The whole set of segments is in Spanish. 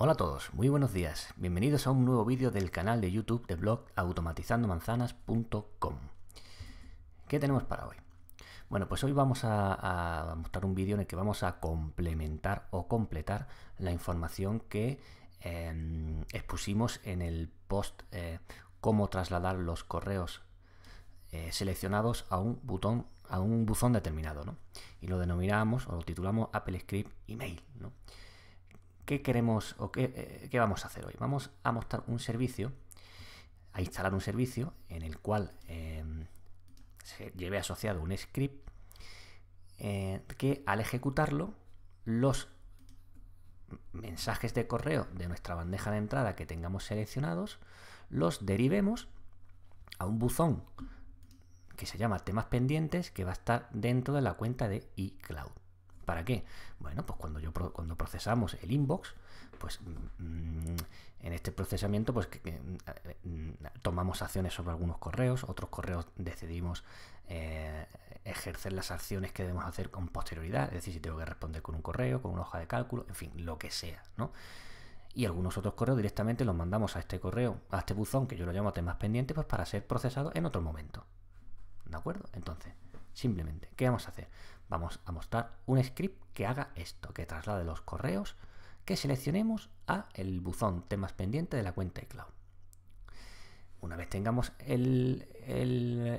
Hola a todos, muy buenos días. Bienvenidos a un nuevo vídeo del canal de YouTube de blog automatizandomanzanas.com. ¿Qué tenemos para hoy? Bueno, pues hoy vamos a, mostrar un vídeo en el que vamos a complementar o completar la información que em, expusimos en el post eh, cómo trasladar los correos eh, seleccionados a un botón a un buzón determinado, Y lo denominamos o lo titulamos Apple Script Email, ¿no? ¿qué queremos o eh, qué, vamos a hacer hoy? Vamos a mostrar un servicio, a instalar un servicio en el cual em, se lleve asociado un script eh, que al ejecutarlo los mensajes de correo de nuestra bandeja de entrada que tengamos seleccionados los derivemos a un buzón que se llama temas pendientes que va a estar dentro de la cuenta de iCloud. ¿Para qué? Bueno, pues cuando, yo, cuando procesamos el inbox, pues mm, mm, en este procesamiento pues mm, tomamos acciones sobre algunos correos, otros correos decidimos eh, ejercer las acciones que debemos hacer con posterioridad, es decir, si tengo que responder con un correo, con una hoja de cálculo, en fin, lo que sea, ¿no? y algunos otros correos directamente los mandamos a este correo, a este buzón que yo lo llamo temas pendientes, pues para ser procesado en otro momento. ¿De acuerdo? Entonces, Simplemente, ¿qué vamos a hacer? Vamos a mostrar un script que haga esto, que traslade los correos que seleccionemos a el buzón temas pendiente de la cuenta iCloud. Una vez tengamos el,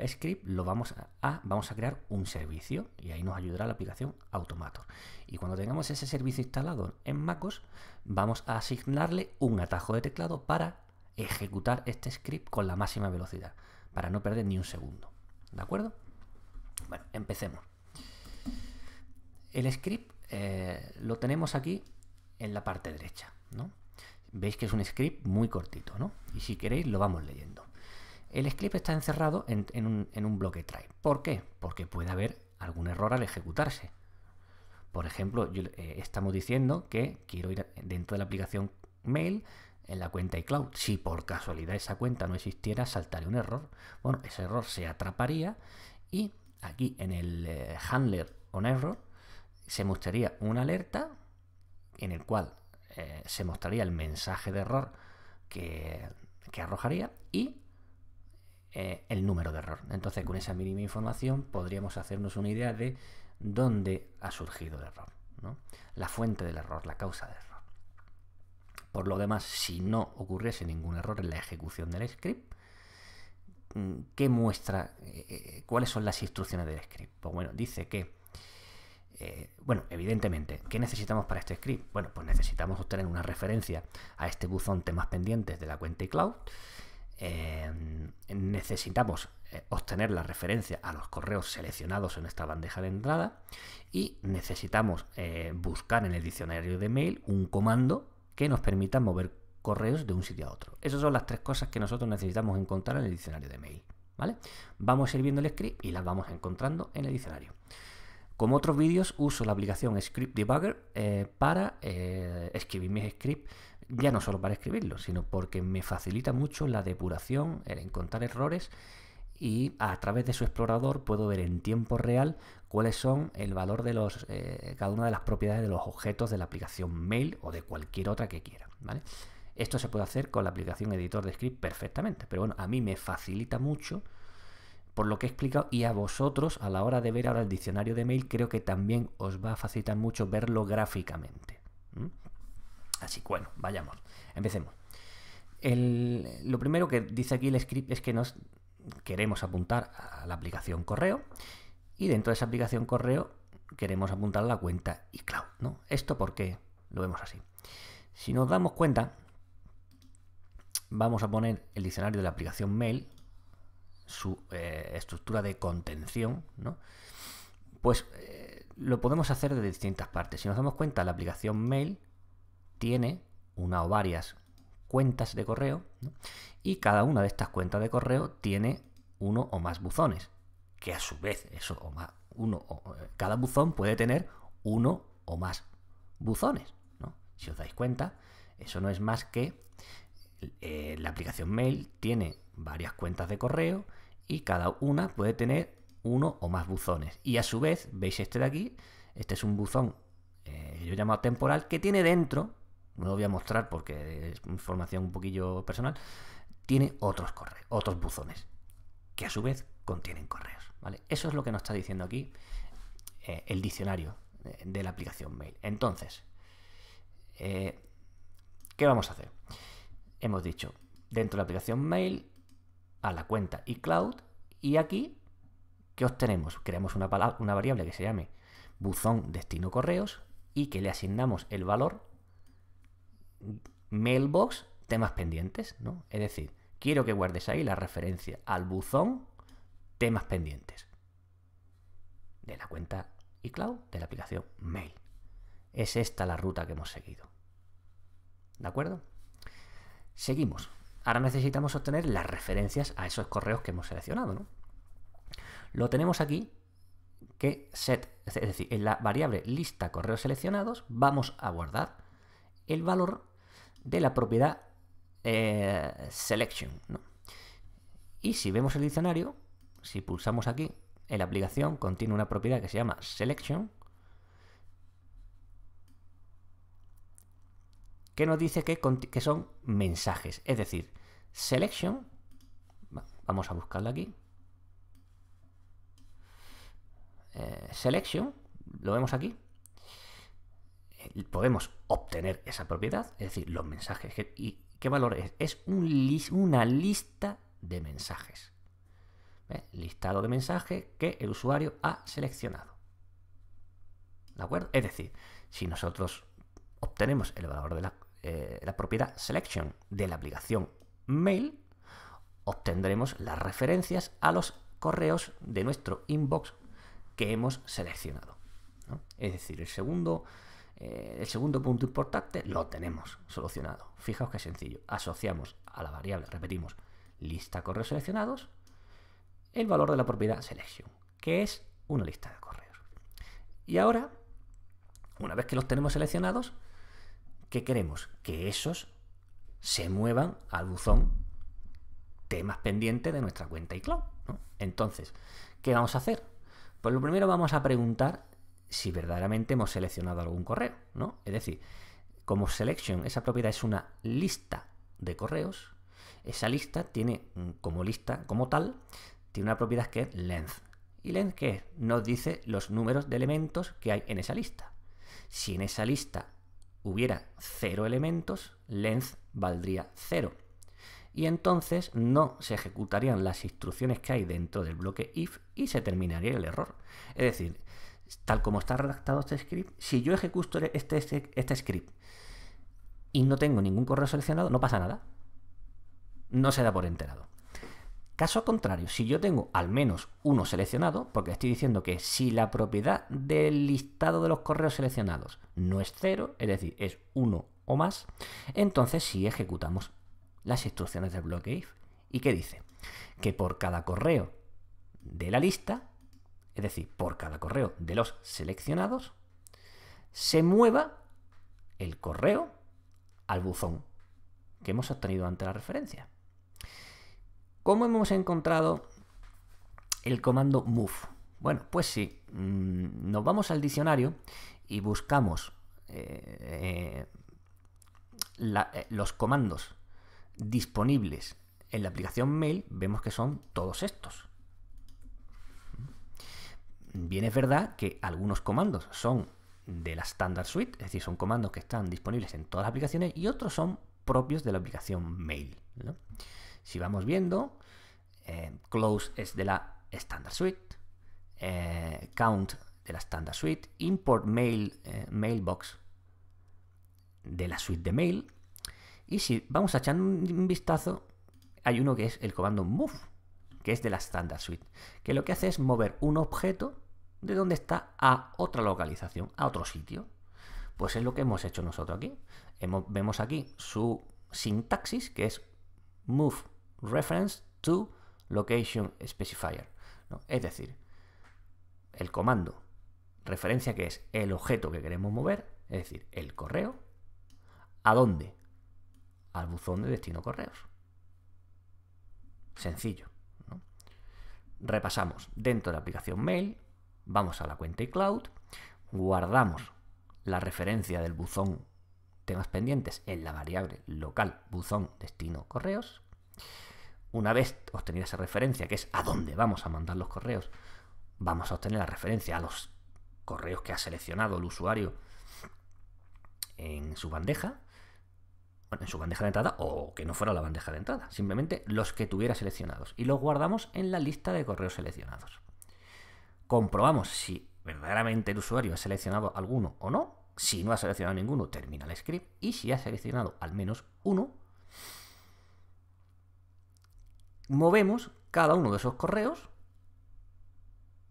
script, lo vamos a, vamos a crear un servicio y ahí nos ayudará la aplicación Automator. Y cuando tengamos ese servicio instalado en MacOS, vamos a asignarle un atajo de teclado para ejecutar este script con la máxima velocidad, para no perder ni un segundo. ¿De acuerdo? Bueno, empecemos. El script eh, lo tenemos aquí en la parte derecha, Veis que es un script muy cortito, ¿no? Y si queréis lo vamos leyendo. El script está encerrado en, un, bloque try. ¿Por qué? Porque puede haber algún error al ejecutarse. Por ejemplo, eh, estamos diciendo que quiero ir dentro de la aplicación mail en la cuenta iCloud. Si por casualidad esa cuenta no existiera, saltaría un error. Bueno, ese error se atraparía y aquí en el eh, handler on error se mostraría una alerta en el cual eh, se mostraría el mensaje de error que, arrojaría y eh, el número de error. Entonces con esa mínima información podríamos hacernos una idea de dónde ha surgido el error, ¿no? la fuente del error, la causa del error. Por lo demás, si no ocurriese ningún error en la ejecución del script, Mm, ¿qué muestra? Eh, eh, ¿Cuáles son las instrucciones del script? Pues bueno, dice que, eh, bueno, evidentemente, ¿qué necesitamos para este script? Bueno, pues necesitamos obtener una referencia a este buzón temas pendientes de la cuenta iCloud. cloud necesitamos obtener la referencia a los correos seleccionados en esta bandeja de entrada y necesitamos buscar en el diccionario de mail un comando que nos permita mover correos de un sitio a otro. Esas son las tres cosas que nosotros necesitamos encontrar en el diccionario de mail. ¿vale? Vamos a ir viendo el script y las vamos encontrando en el diccionario. Como otros vídeos, uso la aplicación Script Debugger eh, para eh, escribir mis scripts, ya no solo para escribirlos, sino porque me facilita mucho la depuración, el encontrar errores y a través de su explorador puedo ver en tiempo real cuáles son el valor de los, eh, cada una de las propiedades de los objetos de la aplicación mail o de cualquier otra que quiera. ¿vale? Esto se puede hacer con la aplicación editor de script perfectamente, pero bueno, a mí me facilita mucho por lo que he explicado y a vosotros a la hora de ver ahora el diccionario de mail creo que también os va a facilitar mucho verlo gráficamente. Así que bueno, vayamos, empecemos. lo primero que dice aquí el script es que nos queremos apuntar a la aplicación correo y dentro de esa aplicación correo queremos apuntar la cuenta iCloud. ¿no? ¿Esto porque lo vemos así? Si nos damos cuenta, vamos a poner el diccionario de la aplicación mail, su eh, estructura de contención, ¿no? Pues eh, lo podemos hacer de distintas partes. Si nos damos cuenta, la aplicación mail tiene una o varias cuentas de correo y cada una de estas cuentas de correo tiene uno o más buzones, que a su vez eso más, uno eh, cada buzón puede tener uno o más buzones. Si os dais cuenta, eso no es más que eh, la aplicación Mail tiene varias cuentas de correo y cada una puede tener uno o más buzones. Y a su vez, veis este de aquí, este es un buzón eh, yo he llamado temporal, que tiene dentro, no lo voy a mostrar porque es información un poquillo personal, tiene otros correos, otros buzones, que a su vez contienen correos. ¿vale? Eso es lo que nos está diciendo aquí eh, el diccionario de la aplicación mail. Entonces, ¿qué vamos a hacer? hemos dicho dentro de la aplicación Mail a la cuenta iCloud y aquí, ¿qué obtenemos? Creamos una, una variable que se llame buzón destino correos y que le asignamos el valor mailbox temas pendientes, ¿no? Es decir, quiero que guardes ahí la referencia al buzón temas pendientes de la cuenta iCloud de la aplicación Mail. Es esta la ruta que hemos seguido. ¿De acuerdo? Seguimos. Ahora necesitamos obtener las referencias a esos correos que hemos seleccionado. Lo tenemos aquí que set, es decir, en la variable lista correos seleccionados vamos a guardar el valor de la propiedad eh, selection. Y si vemos el diccionario, si pulsamos aquí, en la aplicación contiene una propiedad que se llama selection, que nos dice que, son mensajes. Es decir, selection, vamos a buscarla aquí, eh, selection, lo vemos aquí, eh, podemos obtener esa propiedad, es decir, los mensajes. ¿Y qué valor es? Es una lista de mensajes. Listado de mensajes que el usuario ha seleccionado. ¿De acuerdo? Es decir, si nosotros obtenemos el valor de la, eh, la propiedad selection de la aplicación mail, obtendremos las referencias a los correos de nuestro inbox que hemos seleccionado. Es decir, el segundo, eh, el segundo punto importante lo tenemos solucionado. Fijaos qué sencillo. Asociamos a la variable, repetimos, lista correos seleccionados, el valor de la propiedad selection, que es una lista de correos. Y ahora, una vez que los tenemos seleccionados, ¿Qué queremos? Que esos se muevan al buzón temas pendientes de nuestra cuenta iCloud. ¿no? Entonces, ¿qué vamos a hacer? Pues lo primero vamos a preguntar si verdaderamente hemos seleccionado algún correo, ¿no? Es decir, como selection, esa propiedad es una lista de correos, esa lista tiene mm, como lista, como tal, tiene una propiedad que es length. ¿Y length qué es? Nos dice los números de elementos que hay en esa lista. Si en esa lista hubiera cero elementos, length valdría cero. Y entonces no se ejecutarían las instrucciones que hay dentro del bloque if y se terminaría el error. Es decir, tal como está redactado este script, si yo ejecuto este, este, este script y no tengo ningún correo seleccionado, no pasa nada. No se da por enterado. Caso contrario, si yo tengo al menos uno seleccionado, porque estoy diciendo que si la propiedad del listado de los correos seleccionados no es cero, es decir, es uno o más, entonces sí ejecutamos las instrucciones del bloque if. ¿Y qué dice? Que por cada correo de la lista, es decir, por cada correo de los seleccionados, se mueva el correo al buzón que hemos obtenido ante la referencia. ¿Cómo hemos encontrado el comando move? Bueno, pues si mm, nos vamos al diccionario y buscamos eh, eh, eh, los comandos disponibles en la aplicación mail, vemos que son todos estos. Bien es verdad que algunos comandos son de la Standard Suite, es decir, son comandos que están disponibles en todas las aplicaciones y otros son propios de la aplicación mail. Si vamos viendo, eh, close es de la standard suite, eh, count de la standard suite, import mail, eh, mailbox de la suite de mail. Y si vamos a echar un vistazo, hay uno que es el comando move, que es de la standard suite, que lo que hace es mover un objeto de donde está a otra localización, a otro sitio. Pues es lo que hemos hecho nosotros aquí. vemos aquí su sintaxis, que es move reference to location specifier. Es decir, el comando referencia que es el objeto que queremos mover, es decir, el correo, ¿a dónde? Al buzón de destino correos. Sencillo. Repasamos dentro de la aplicación Mail, vamos a la cuenta iCloud, guardamos la referencia del buzón temas pendientes en la variable local buzón destino correos. Una vez obtenida esa referencia, que es a dónde vamos a mandar los correos, vamos a obtener la referencia a los correos que ha seleccionado el usuario en su bandeja, en su bandeja de entrada o que no fuera la bandeja de entrada, simplemente los que tuviera seleccionados y los guardamos en la lista de correos seleccionados. Comprobamos si verdaderamente el usuario ha seleccionado alguno o no. Si no ha seleccionado ninguno, termina el script y si ha seleccionado al menos uno, movemos cada uno de esos correos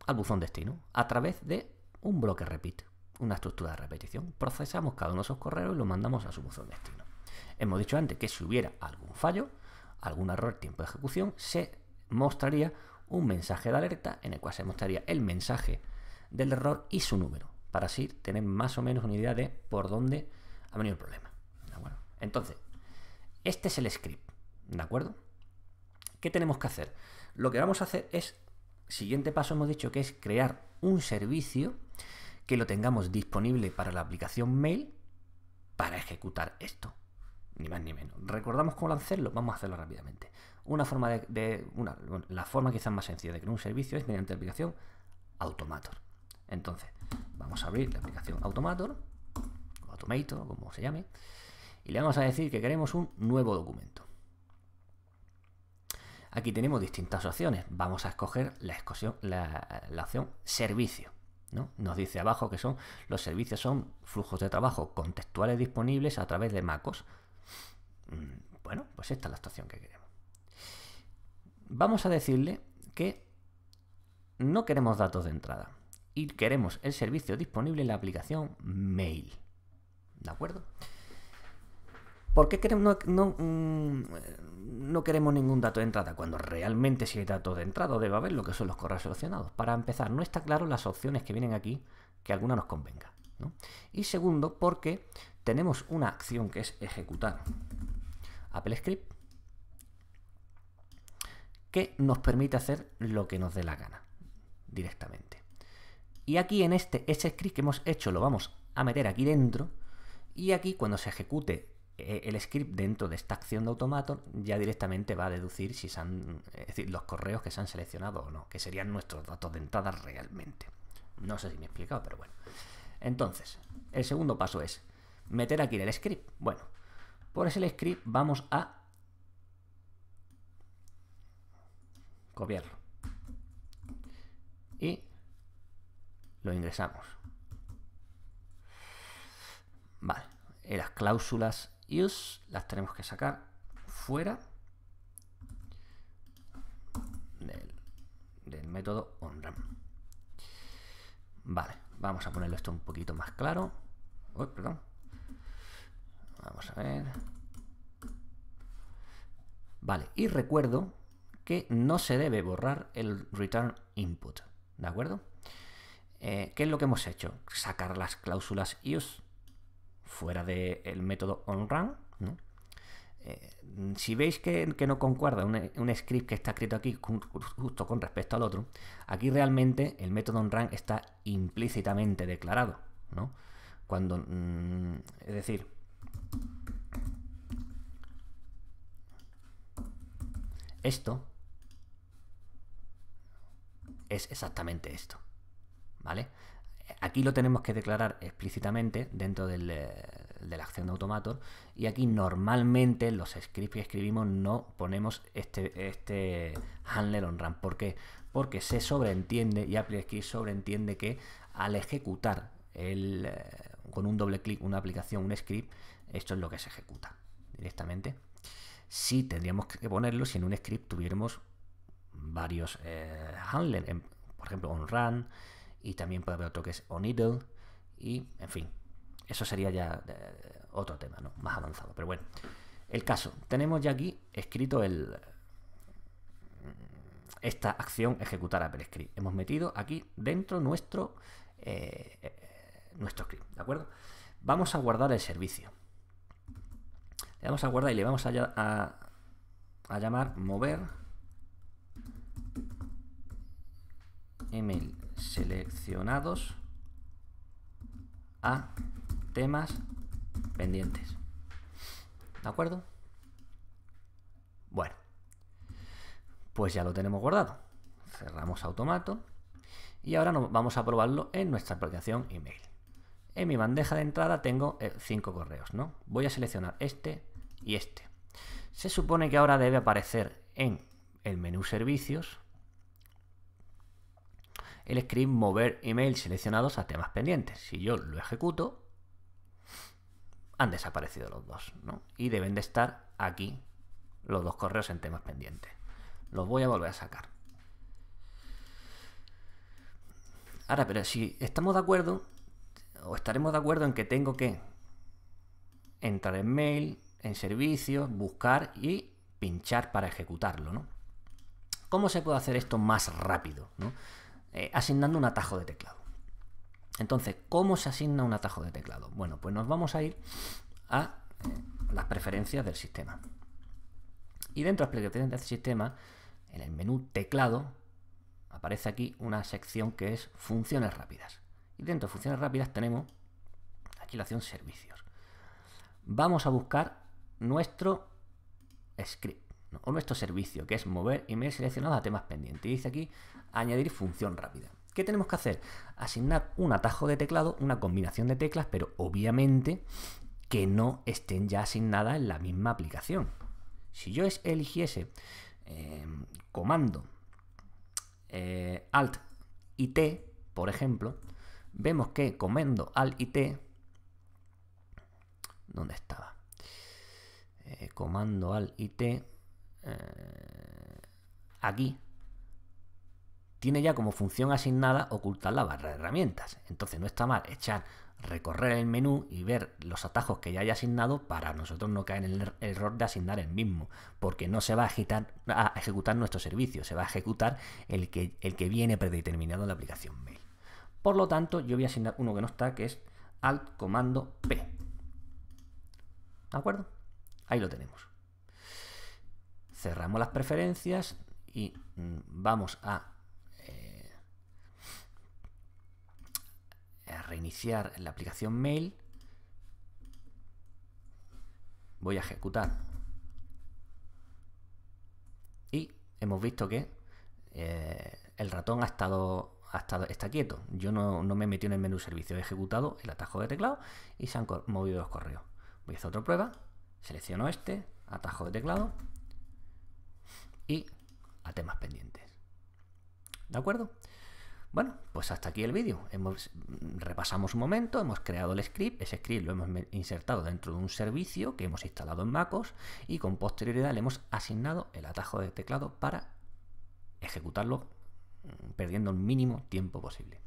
al buzón destino a través de un bloque repeat, una estructura de repetición. Procesamos cada uno de esos correos y lo mandamos a su buzón destino. Hemos dicho antes que si hubiera algún fallo, algún error en tiempo de ejecución, se mostraría un mensaje de alerta en el cual se mostraría el mensaje del error y su número, para así tener más o menos una idea de por dónde ha venido el problema. Ah, Entonces, este es el script, ¿de acuerdo? ¿Qué tenemos que hacer? Lo que vamos a hacer es, siguiente paso hemos dicho que es crear un servicio que lo tengamos disponible para la aplicación mail para ejecutar esto. Ni más ni menos. ¿Recordamos cómo hacerlo? Vamos a hacerlo rápidamente. Una forma de, la forma quizás más sencilla de crear un servicio es mediante la aplicación Automator. Entonces, vamos a abrir la aplicación Automator, o Automator, como se llame, y le vamos a decir que queremos un nuevo documento. Aquí tenemos distintas opciones. Vamos a escoger la, opción servicio. ¿no? Nos dice abajo que son los servicios son flujos de trabajo contextuales disponibles a través de MacOS. Mm, bueno, pues esta es la actuación que queremos. Vamos a decirle que no queremos datos de entrada y queremos el servicio disponible en la aplicación Mail. ¿De acuerdo? ¿Por qué no, mm, no, queremos ningún dato de entrada cuando realmente si hay datos de entrada debe haber lo que son los correos seleccionados? Para empezar, no está claro las opciones que vienen aquí, que alguna nos convenga. Y segundo, porque tenemos una acción que es ejecutar Apple Script que nos permite hacer lo que nos dé la gana directamente. Y aquí en este ese script que hemos hecho lo vamos a meter aquí dentro y aquí cuando se ejecute eh, el script dentro de esta acción de automato ya directamente va a deducir si son decir, los correos que se han seleccionado o no, que serían nuestros datos de entrada realmente. No sé si me he explicado, pero bueno. Entonces, el segundo paso es meter aquí el script. Bueno, por ese script vamos a copiarlo. Y lo ingresamos. Vale, en las cláusulas use, las tenemos que sacar fuera del, método onRAM. Vale, vamos a ponerlo esto un poquito más claro. Uy, perdón. Vamos a ver. Vale, y recuerdo que no se debe borrar el return input, ¿de acuerdo? Eh, ¿Qué es lo que hemos hecho? Sacar las cláusulas use fuera del método onRun. Eh, si veis que, no concuerda un, script que está escrito aquí justo con respecto al otro, aquí realmente el método onRun está implícitamente declarado. Cuando, mm, es decir, esto es exactamente esto. ¿Vale? aquí lo tenemos que declarar explícitamente dentro eh, de la acción de Automator y aquí normalmente los scripts que escribimos no ponemos este, este handler on run ¿Por qué? Porque se sobreentiende y AppleScript sobreentiende que al ejecutar eh, con un doble clic una aplicación, un script, esto es lo que se ejecuta directamente. Sí tendríamos que ponerlo si en un script tuviéramos varios eh, handlers, por ejemplo on-run, y también puede haber otro que es y, en fin, eso sería ya eh, otro tema, ¿no? Más avanzado, pero bueno. El caso, tenemos ya aquí escrito el mm, esta acción ejecutar Apple Script. Hemos metido aquí dentro nuestro eh, eh, nuestro script, ¿de acuerdo? Vamos a guardar el servicio. Le vamos a guardar y le vamos a, a, a llamar mover email seleccionados a temas pendientes. ¿De acuerdo? Bueno, pues ya lo tenemos guardado. Cerramos automato y ahora nos vamos a probarlo en nuestra aplicación email. En mi bandeja de entrada tengo eh, cinco correos, ¿no? Voy a seleccionar este y este. Se supone que ahora debe aparecer en el menú servicios el script mover emails seleccionados a temas pendientes. Si yo lo ejecuto, han desaparecido los dos, ¿no? Y deben de estar aquí los dos correos en temas pendientes. Los voy a volver a sacar. Ahora, pero si estamos de acuerdo, o estaremos de acuerdo en que tengo que entrar en mail, en servicios, buscar y pinchar para ejecutarlo, ¿no? ¿Cómo se puede hacer esto más rápido? ¿no? Eh, asignando un atajo de teclado. Entonces, ¿cómo se asigna un atajo de teclado? Bueno, pues nos vamos a ir a las preferencias del sistema. Y dentro de las preferencias del sistema, en el menú teclado, aparece aquí una sección que es funciones rápidas. Y dentro de funciones rápidas tenemos aquí la opción servicios. Vamos a buscar nuestro script o nuestro servicio, que es mover email seleccionado a temas pendientes. Y dice aquí añadir función rápida. ¿Qué tenemos que hacer? Asignar un atajo de teclado, una combinación de teclas, pero obviamente que no estén ya asignadas en la misma aplicación. Si yo eligiese em, comando eh, Alt y T, por ejemplo, vemos que comando Alt y T, ¿dónde estaba? Eh, comando Alt y T, eh, aquí, tiene ya como función asignada ocultar la barra de herramientas. Entonces no está mal echar recorrer el menú y ver los atajos que ya haya asignado para nosotros no caer en el er-, error de asignar el mismo, porque no se va a, agitar, a ejecutar nuestro servicio, se va a ejecutar el que, el que viene predeterminado en la aplicación mail. Por lo tanto, yo voy a asignar uno que no está, que es alt comando P. ¿De acuerdo? Ahí lo tenemos. Cerramos las preferencias y mm, vamos a reiniciar la aplicación Mail. Voy a ejecutar. Y hemos visto que eh, el ratón ha estado, ha estado, está quieto. Yo no, no me metido en el menú servicio. He ejecutado el atajo de teclado y se han movido los correos. Voy a hacer otra prueba. Selecciono este, atajo de teclado y a temas pendientes. ¿De acuerdo? Bueno, pues hasta aquí el vídeo. Hemos, repasamos un momento, hemos creado el script, ese script lo hemos insertado dentro de un servicio que hemos instalado en MacOS y con posterioridad le hemos asignado el atajo de teclado para ejecutarlo mm, perdiendo el mínimo tiempo posible.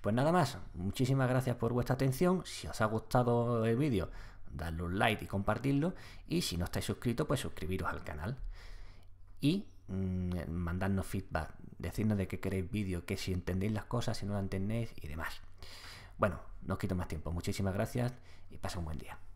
Pues nada más, muchísimas gracias por vuestra atención. Si os ha gustado el vídeo, darle un like y compartirlo. Y si no estáis suscritos, pues suscribiros al canal. Y Mm, eh, mandarnos feedback, decirnos de qué queréis vídeo, que si entendéis las cosas, si no las entendéis y demás. Bueno, no os quito más tiempo. Muchísimas gracias y pasad un buen día.